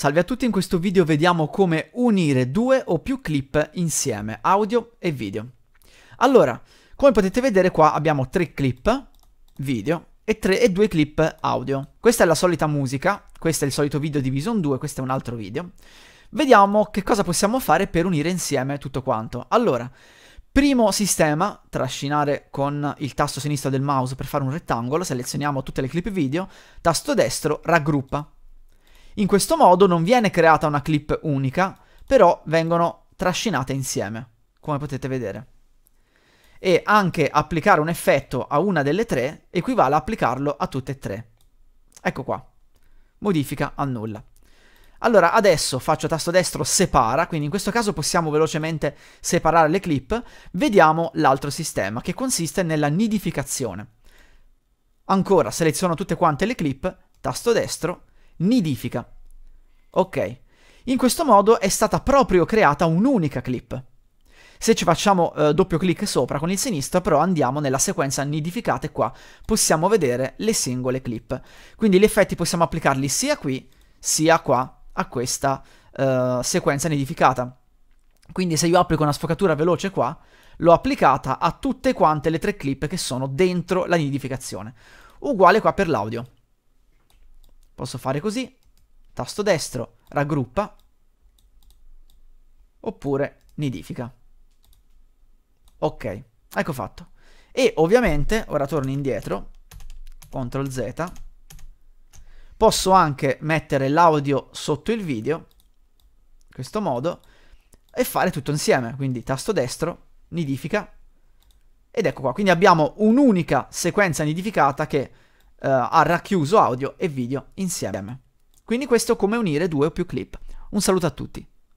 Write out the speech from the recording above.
Salve a tutti, in questo video vediamo come unire due o più clip insieme, audio e video. Allora, come potete vedere qua abbiamo tre clip video e, tre, e due clip audio. Questa è la solita musica, questo è il solito video di Vision 2, questo è un altro video. Vediamo che cosa possiamo fare per unire insieme tutto quanto. Allora, primo sistema, trascinare con il tasto sinistro del mouse per fare un rettangolo, selezioniamo tutte le clip video, tasto destro raggruppa. In questo modo non viene creata una clip unica, però vengono trascinate insieme, come potete vedere. E anche applicare un effetto a una delle tre equivale a applicarlo a tutte e tre. Ecco qua. Modifica, annulla. Allora, adesso faccio tasto destro separa, quindi in questo caso possiamo velocemente separare le clip. Vediamo l'altro sistema, che consiste nella nidificazione. Ancora seleziono tutte quante le clip, tasto destro, nidifica. Ok, in questo modo è stata proprio creata un'unica clip. Se ci facciamo eh, doppio clic sopra con il sinistro però andiamo nella sequenza nidificate qua possiamo vedere le singole clip. Quindi gli effetti possiamo applicarli sia qui sia qua a questa eh, sequenza nidificata. Quindi se io applico una sfocatura veloce qua, l'ho applicata a tutte quante le tre clip che sono dentro la nidificazione. Uguale qua per l'audio. Posso fare così, tasto destro, raggruppa, oppure nidifica. Ok, ecco fatto. E ovviamente, ora torno indietro, CTRL Z, posso anche mettere l'audio sotto il video, in questo modo, e fare tutto insieme, quindi tasto destro, nidifica, ed ecco qua, quindi abbiamo un'unica sequenza nidificata che eh, ha racchiuso audio e video insieme. Quindi questo è come unire due o più clip. Un saluto a tutti.